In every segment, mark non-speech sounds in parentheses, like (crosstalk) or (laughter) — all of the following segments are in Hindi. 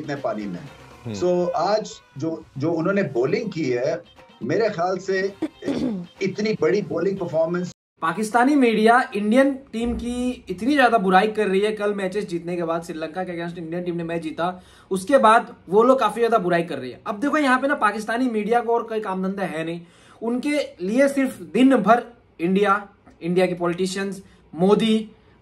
फेंकने पानी में सो हम्म। so, आज जो जो उन्होंने बॉलिंग की है मेरे ख्याल से इतनी बड़ी बॉलिंग परफॉर्मेंस पाकिस्तानी मीडिया इंडियन टीम की इतनी ज्यादा बुराई कर रही है कल मैचेस जीतने के बाद श्रीलंका के अगेंस्ट इंडियन टीम ने मैच जीता उसके बाद वो लोग काफी ज्यादा बुराई कर रही है अब देखो यहाँ पे ना पाकिस्तानी मीडिया को और कोई काम धंधा है नहीं उनके लिए सिर्फ दिन भर इंडिया इंडिया के पॉलिटिशियंस मोदी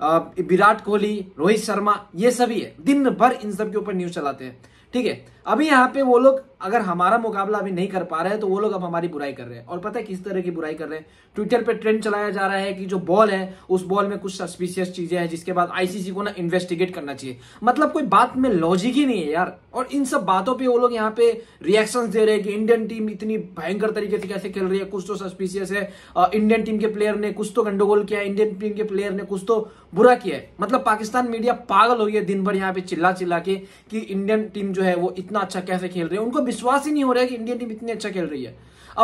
विराट कोहली रोहित शर्मा ये सभी है दिन भर इन सब के ऊपर न्यूज चलाते हैं ठीक है अभी यहाँ पे वो लोग अगर हमारा मुकाबला अभी नहीं कर पा रहे हैं तो वो लोग अब हमारी बुराई कर रहे हैं और पता है किस तरह की बुराई कर रहे हैं ट्विटर पे ट्रेंड चलाया जा रहा है कि जो बॉल है उस बॉल में कुछ सस्पिशियस चीजें हैं जिसके बाद आईसीसी को ना इन्वेस्टिगेट करना चाहिए मतलब कोई बात में लॉजिक ही नहीं है यार और इन सब बातों पर वो लोग यहाँ पे रिएक्शन दे रहे हैं कि इंडियन टीम इतनी भयंकर तरीके से कैसे खेल रही है कुछ तो सस्पिशियस है इंडियन टीम के प्लेयर ने कुछ तो गंडोगोल किया है इंडियन टीम के प्लेयर ने कुछ तो बुरा किया है मतलब पाकिस्तान मीडिया पागल हो गया दिन भर यहाँ पे चिल्ला चिल्ला के कि इंडियन टीम जो है वो इतना अच्छा कैसे खेल रही है उनको विश्वास ही नहीं हो रहा है कि इंडियन टीम इतनी अच्छा खेल रही है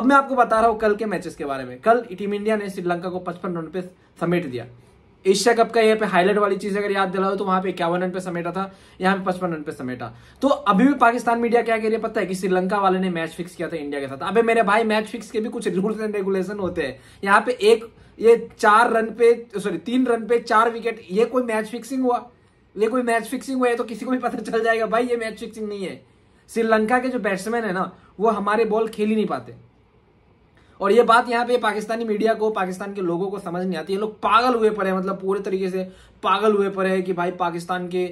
अब मैं आपको बता रहा हूं कल के मैचेस के बारे में कल टीम इंडिया ने श्रीलंका को पचपन रन पे समेट दिया एशिया कप का यहाँ पे हाईलाइट वाली चीज अगर याद दिलाओ तो वहां पे इक्यावन रन पे समेटा था यहाँ पे पचपन रन पे समेटा तो अभी भी पाकिस्तान मीडिया क्या कह रही है पता है कि श्रीलंका वाले ने मैच फिक्स किया था इंडिया के साथ अबे मेरे भाई मैच फिक्स के भी कुछ रूल्स एंड रेगुलेशन होते हैं यहाँ पे एक ये चार रन पे सॉरी तीन रन पे चार विकेट ये कोई मैच फिक्सिंग हुआ ये कोई मैच फिक्सिंग हुआ है तो किसी को भी पता चल जाएगा भाई ये मैच फिक्सिंग नहीं है श्रीलंका के जो बैट्समैन है ना वो हमारे बॉल खेल ही नहीं पाते और ये बात यहाँ पे पाकिस्तानी मीडिया को पाकिस्तान के लोगों को समझ नहीं आती है लोग पागल हुए पड़े मतलब पूरे तरीके से पागल हुए पड़े हैं कि भाई पाकिस्तान के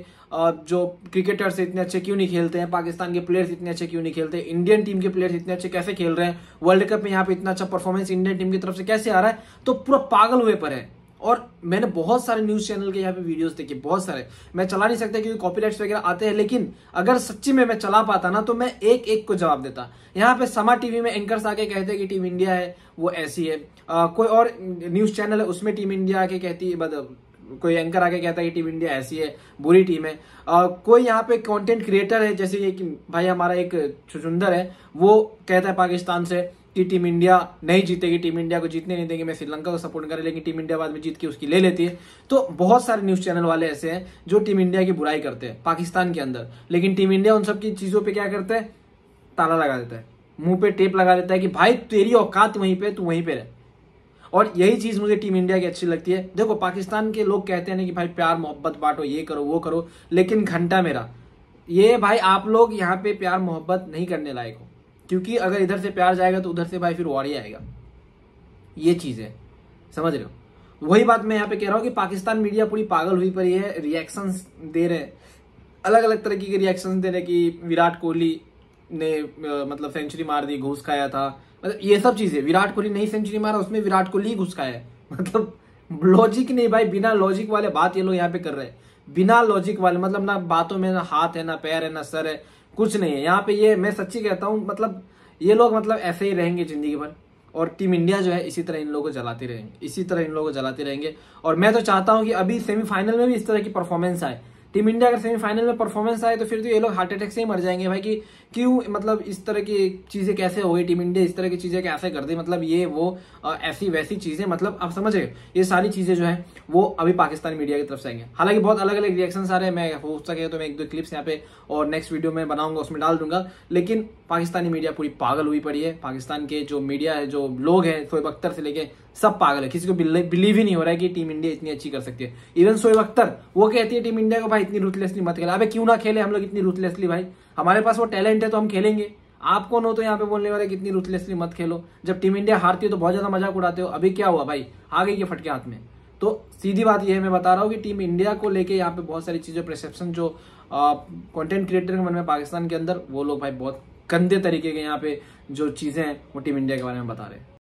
जो क्रिकेटर्स इतने अच्छे क्यों नहीं खेलते हैं पाकिस्तान के प्लेयर्स इतने अच्छे क्यों नहीं खेलते इंडियन टीम के प्लेयर्स इतने अच्छे कैसे खेल रहे हैं वर्ल्ड कप में यहाँ पे इतना अच्छा परफॉर्मेंस इंडियन टीम की तरफ से कैसे आ रहा है तो पूरा पागल हुए पड़े हैं और मैंने बहुत सारे न्यूज चैनल के यहाँ पे वीडियोस देखे बहुत सारे मैं चला नहीं सकता क्योंकि कॉपीराइट्स वगैरह आते हैं लेकिन अगर सच्ची में मैं चला पाता ना तो मैं एक एक को जवाब देता यहाँ पे समा टीवी में एंकर्स आके कहते हैं कि टीम इंडिया है वो ऐसी है आ, कोई और न्यूज चैनल है उसमें टीम इंडिया आके कहती है बदल मतलब कोई एंकर आके कहता है कि टीम इंडिया ऐसी है बुरी टीम है आ, कोई यहाँ पे कंटेंट क्रिएटर है जैसे कि भाई हमारा एक छुजुंदर है वो कहता है पाकिस्तान से कि टीम इंडिया नहीं जीतेगी टीम इंडिया को जीतने नहीं देंगे मैं श्रीलंका को सपोर्ट करें लेकिन टीम इंडिया बाद में जीत के उसकी ले लेती है तो बहुत सारे न्यूज चैनल वाले ऐसे हैं जो टीम इंडिया की बुराई करते हैं पाकिस्तान के अंदर लेकिन टीम इंडिया उन सबकी चीजों पर क्या करते हैं ताला लगा देता है मुंह पे टेप लगा देता है कि भाई तेरी औकात वहीं पे तू वहीं पे रह और यही चीज मुझे टीम इंडिया की अच्छी लगती है देखो पाकिस्तान के लोग कहते हैं कि भाई प्यार मोहब्बत बांटो ये करो वो करो लेकिन घंटा मेरा ये भाई आप लोग यहाँ पे प्यार मोहब्बत नहीं करने लायक हो क्योंकि अगर इधर से प्यार जाएगा तो उधर से भाई फिर वॉर ही आएगा ये चीज़ है समझ रहे हो वही बात मैं यहाँ पे कह रहा हूँ कि पाकिस्तान मीडिया पूरी पागल हुई पर ये रिएक्शन दे रहे हैं अलग अलग तरीके के रिएक्शन दे रहे कि विराट कोहली ने मतलब सेंचुरी मार दी घूस खाया था मतलब ये सब चीज़ें विराट कोहली नहीं सेंचुरी मारा उसमें विराट कोहली घुस खाया है (laughs) मतलब लॉजिक नहीं भाई बिना लॉजिक वाले बात ये लोग यहाँ पे कर रहे हैं बिना लॉजिक वाले मतलब ना बातों में ना हाथ है ना पैर है ना सर है कुछ नहीं है यहाँ पे ये मैं सच्ची कहता हूँ मतलब ये लोग मतलब ऐसे ही रहेंगे जिंदगी भर और टीम इंडिया जो है इसी तरह इन लोगों को जलाते रहेंगे इसी तरह इन लोगों को जलाते रहेंगे और मैं तो चाहता हूँ कि अभी सेमीफाइनल में भी इस तरह की परफॉर्मेंस आए टीम इंडिया अगर सेमीफाइनल में परफॉर्मेंस आए तो फिर तो ये लोग हार्ट अटैक से ही मर जाएंगे भाई कि क्यों मतलब इस तरह की चीज़ें कैसे हो गई टीम इंडिया इस तरह की चीज़ें कैसे कर दी मतलब ये वो ऐसी वैसी चीज़ें मतलब आप समझे ये सारी चीज़ें जो है वो अभी पाकिस्तान मीडिया की तरफ से आएंगे हालांकि बहुत अलग अलग रिएक्शन आ रहे हैं मैं हो सके तो मैं एक दो क्लिप्स यहाँ पे और नेक्स्ट वीडियो में बनाऊंगा उसमें डाल दूंगा लेकिन पाकिस्तानी मीडिया पूरी पागल हुई पड़ी है पाकिस्तान के जो मीडिया है जो लोग हैं शोएब अख्तर से लेके सब पागल है किसी को बिलीव ही नहीं हो रहा है कि टीम इंडिया इतनी अच्छी कर सकती है इवन सोएब अख्तर वो कहती है टीम इंडिया को भाई इतनी रूथलेसली मत खेला अबे क्यों ना खेले हम लोग इतनी रूथलेसली भाई हमारे पास वो टैलेंट है तो हम खेलेंगे आप कौन हो तो यहाँ पे बोलने वाले कितनी रूथलेसली मत खेलो जब टीम इंडिया हारती है तो बहुत ज्यादा मजाक उड़ाते हो अभी क्या हुआ भाई आ गई ये फटके हाथ में तो सीधी बात यह है मैं बता रहा हूँ कि टीम इंडिया को लेके यहाँ पे बहुत सारी चीजें प्रसप्शन जो कंटेंट क्रिएटर के मन में पाकिस्तान के अंदर वो लोग भाई बहुत गंदे तरीके के यहाँ पे जो चीजें हैं वो टीम इंडिया के बारे में बता रहे हैं